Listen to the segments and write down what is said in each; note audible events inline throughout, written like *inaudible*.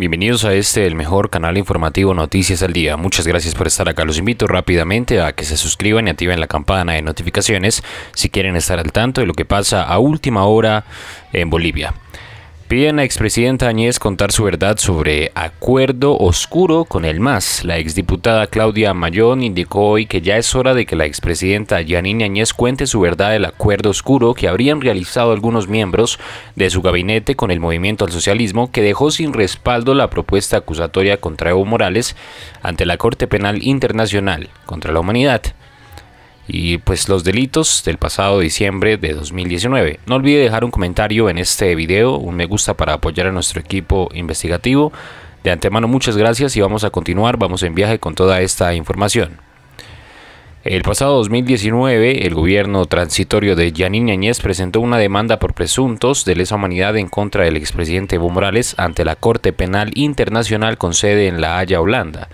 Bienvenidos a este, el mejor canal informativo Noticias al Día. Muchas gracias por estar acá. Los invito rápidamente a que se suscriban y activen la campana de notificaciones si quieren estar al tanto de lo que pasa a última hora en Bolivia. Piden a expresidenta Añez contar su verdad sobre acuerdo oscuro con el MAS. La exdiputada Claudia Mayón indicó hoy que ya es hora de que la expresidenta Yanine Añez cuente su verdad del acuerdo oscuro que habrían realizado algunos miembros de su gabinete con el movimiento al socialismo que dejó sin respaldo la propuesta acusatoria contra Evo Morales ante la Corte Penal Internacional contra la Humanidad y pues los delitos del pasado diciembre de 2019. No olvide dejar un comentario en este video, un me gusta para apoyar a nuestro equipo investigativo. De antemano muchas gracias y vamos a continuar, vamos en viaje con toda esta información. El pasado 2019, el gobierno transitorio de Yanine Añez presentó una demanda por presuntos de lesa humanidad en contra del expresidente Evo Morales ante la Corte Penal Internacional con sede en La Haya, Holanda.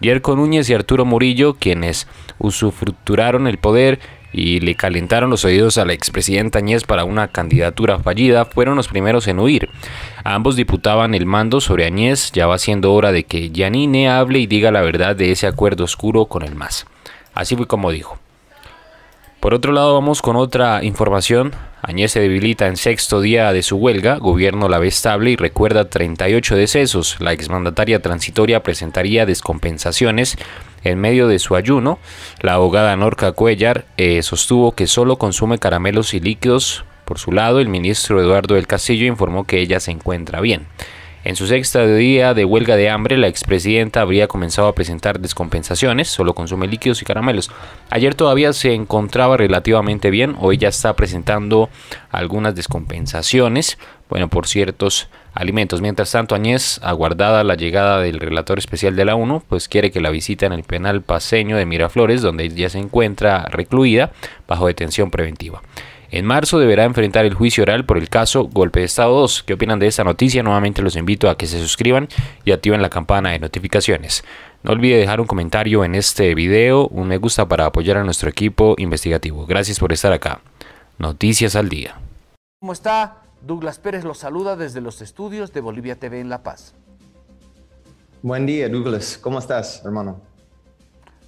Yerko Núñez y Arturo Murillo, quienes usufructuraron el poder y le calentaron los oídos a la expresidenta Añez para una candidatura fallida, fueron los primeros en huir. Ambos diputaban el mando sobre Añez, ya va siendo hora de que Yanine hable y diga la verdad de ese acuerdo oscuro con el MAS. Así fue como dijo. Por otro lado, vamos con otra información Añez se debilita en sexto día de su huelga, gobierno la ve estable y recuerda 38 decesos. La exmandataria transitoria presentaría descompensaciones en medio de su ayuno. La abogada Norca Cuellar eh, sostuvo que solo consume caramelos y líquidos. Por su lado, el ministro Eduardo del Castillo informó que ella se encuentra bien. En su sexta día de huelga de hambre, la expresidenta habría comenzado a presentar descompensaciones, solo consume líquidos y caramelos. Ayer todavía se encontraba relativamente bien, hoy ya está presentando algunas descompensaciones, bueno, por ciertos alimentos. Mientras tanto, Añez, aguardada la llegada del relator especial de la UNO, pues quiere que la visita en el penal paseño de Miraflores, donde ya se encuentra recluida, bajo detención preventiva. En marzo deberá enfrentar el juicio oral por el caso Golpe de Estado 2. ¿Qué opinan de esta noticia? Nuevamente los invito a que se suscriban y activen la campana de notificaciones. No olvide dejar un comentario en este video, un me gusta para apoyar a nuestro equipo investigativo. Gracias por estar acá. Noticias al día. ¿Cómo está? Douglas Pérez los saluda desde los estudios de Bolivia TV en La Paz. Buen día, Douglas. ¿Cómo estás, hermano?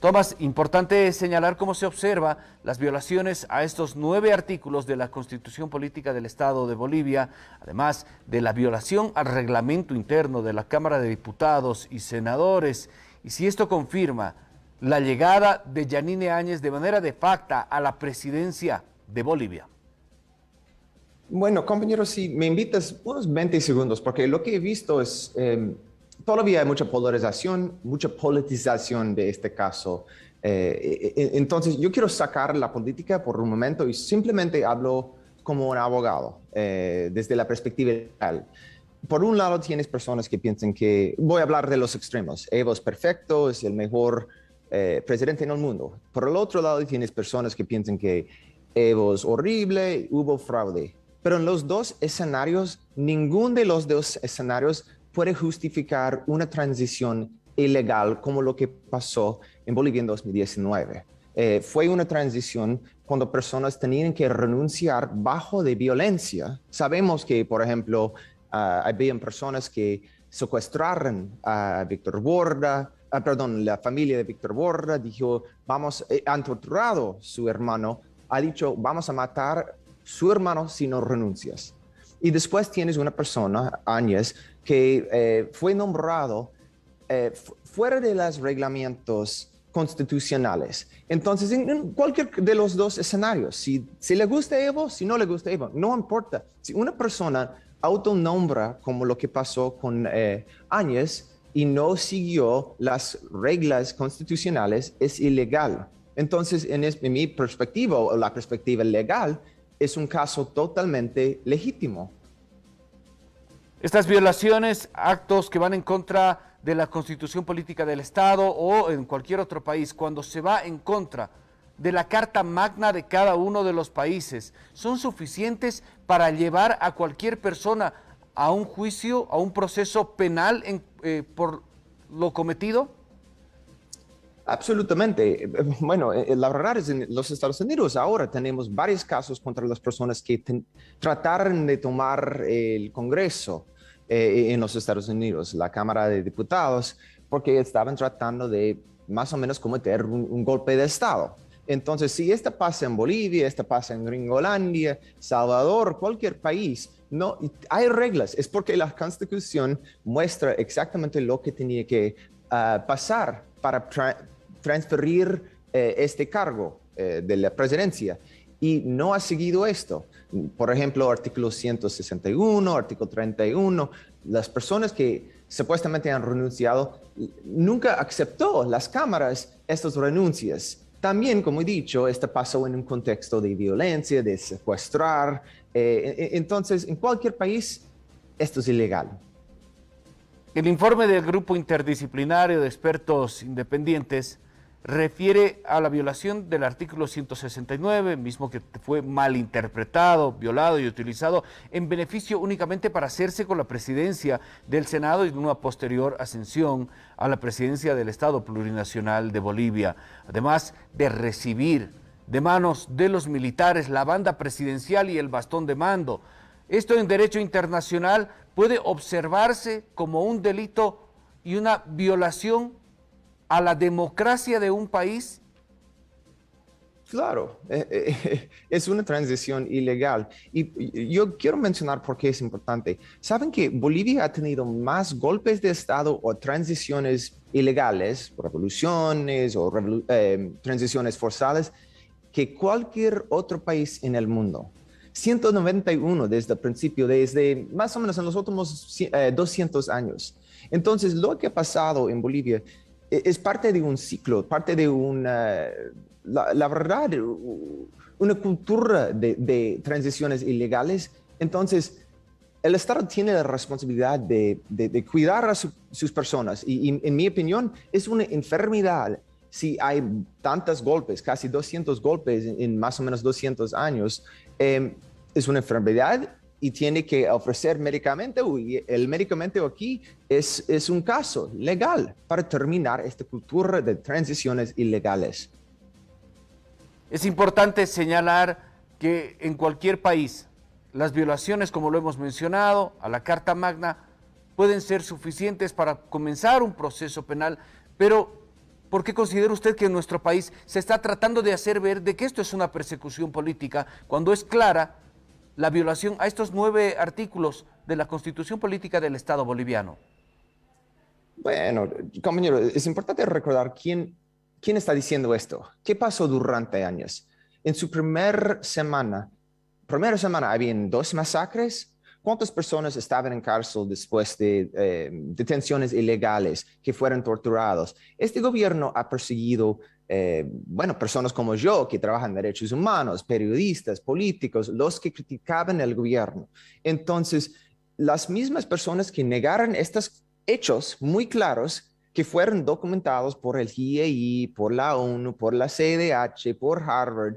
Tomás, importante señalar cómo se observa las violaciones a estos nueve artículos de la Constitución Política del Estado de Bolivia, además de la violación al reglamento interno de la Cámara de Diputados y Senadores. Y si esto confirma la llegada de Yanine Áñez de manera de facto a la presidencia de Bolivia. Bueno, compañero, si me invitas unos 20 segundos, porque lo que he visto es... Em, todavía hay mucha polarización, mucha politización de este caso. Eh, e, e, entonces, yo quiero sacar la política por un momento y simplemente hablo como un abogado, eh, desde la perspectiva legal. Por un lado, tienes personas que piensan que, voy a hablar de los extremos, Evo es perfecto, es el mejor eh, presidente en el mundo. Por el otro lado, tienes personas que piensan que Evo es horrible, hubo fraude. Pero en los dos escenarios, ningún de los dos escenarios puede justificar una transición ilegal como lo que pasó en Bolivia en 2019. Eh, fue una transición cuando personas tenían que renunciar bajo de violencia. Sabemos que, por ejemplo, uh, habían personas que secuestraron a Víctor Borda, ah, perdón, la familia de Víctor Borda dijo, vamos, eh, han torturado su hermano, ha dicho, vamos a matar su hermano si no renuncias. Y después tienes una persona, Áñez, que eh, fue nombrado eh, fuera de los reglamentos constitucionales. Entonces, en, cualquier de los dos escenarios, si, le gusta Evo, si no le gusta Evo, no importa. Si una persona autonombra como lo que pasó con eh, Áñez y no siguió las reglas constitucionales, es ilegal. Entonces, en mi perspectiva o la perspectiva legal, es un caso totalmente legítimo. Estas violaciones, actos que van en contra de la constitución política del Estado o en cualquier otro país, cuando se va en contra de la Carta Magna de cada uno de los países, son suficientes para llevar a cualquier persona a un juicio, a un proceso penal eh, por lo cometido? Absolutamente. *laughs* Bueno, eh, la verdad es en los Estados Unidos ahora tenemos varios casos contra las personas que trataron de tomar el Congreso eh, en los Estados Unidos, la Cámara de Diputados, porque estaban tratando de más o menos cometer un, un golpe de Estado. Entonces, si esta pasa en Bolivia, esta pasa en Gringolandia, Salvador, cualquier país, no hay reglas. Es porque la Constitución muestra exactamente lo que tenía que ah, pasar para transferir eh, este cargo eh, de la presidencia. Y no ha seguido esto. Por ejemplo, artículo 161, artículo 31, las personas que supuestamente han renunciado, nunca aceptó las cámaras estos renuncias. También, como he dicho, esto pasó en un contexto de violencia, de secuestrar. Eh, e, e, entonces, en cualquier país, esto es ilegal. El informe del Grupo Interdisciplinario de Expertos Independientes refiere a la violación del artículo 169, mismo que fue malinterpretado, violado y utilizado en beneficio únicamente para hacerse con la presidencia del Senado y una posterior ascensión a la presidencia del Estado Plurinacional de Bolivia, además de recibir de manos de los militares la banda presidencial y el bastón de mando. Esto en derecho internacional puede observarse como un delito y una violación a la democracia de un país? Claro, eh, eh, *laughs* es una transición ilegal. Y yo quiero mencionar por qué es importante. Saben que Bolivia ha tenido más golpes de Estado o transiciones ilegales, revoluciones o eh, transiciones forzadas, que cualquier otro país en el mundo. 191 desde el principio, desde más o menos en los últimos 200 años. Entonces, lo que ha pasado en Bolivia e-, es parte de un ciclo, parte de una, la, verdad, una cultura de, transiciones ilegales. Entonces, el Estado tiene la responsabilidad de, cuidar a sus personas y, en mi opinión, es una enfermedad. Si hay tantos golpes, casi 200 golpes en, más o menos 200 años, em, es una enfermedad y tiene que ofrecer medicamento y el medicamento aquí es, es un caso legal para terminar esta cultura de transiciones ilegales. Es importante señalar que en cualquier país las violaciones, como lo hemos mencionado, a la Carta Magna pueden ser suficientes para comenzar un proceso penal, pero ¿Por qué considera usted que en nuestro país se está tratando de hacer ver de que esto es una persecución política cuando es clara la violación a estos nueve artículos de la Constitución Política del Estado Boliviano? Bueno, compañero, es importante recordar quién, quién está diciendo esto. ¿Qué pasó durante años? En su primera semana, primera semana, habían dos masacres ¿Cuántas personas estaban en cárcel después de eh, detenciones ilegales que fueron torturados? Este gobierno ha perseguido, eh, bueno, personas como yo que trabajan en derechos humanos, periodistas, políticos, los que criticaban el gobierno. Entonces, las mismas personas que negaron estos hechos muy claros que fueron documentados por el GIEI, por la ONU, por la CDH, por Harvard,